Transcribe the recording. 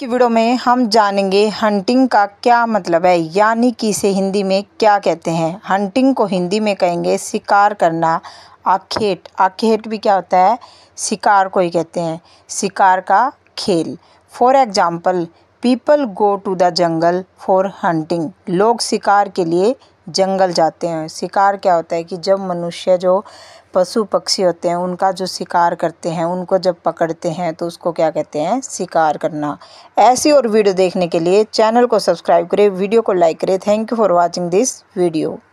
के वीडियो में हम जानेंगे हंटिंग का क्या मतलब है यानी कि इसे हिंदी में क्या कहते हैं हंटिंग को हिंदी में कहेंगे शिकार करना आखेट आखेट भी क्या होता है शिकार को ही कहते हैं शिकार का खेल for example people go to the jungle for hunting लोग शिकार के लिए जंगल जाते हैं शिकार क्या होता है कि जब मनुष्य जो पशु पक्षी होते हैं उनका जो शिकार करते हैं उनको जब पकड़ते हैं तो उसको क्या कहते हैं शिकार करना ऐसी और वीडियो देखने के लिए चैनल को सब्सक्राइब करें वीडियो को लाइक करें thank you for watching this video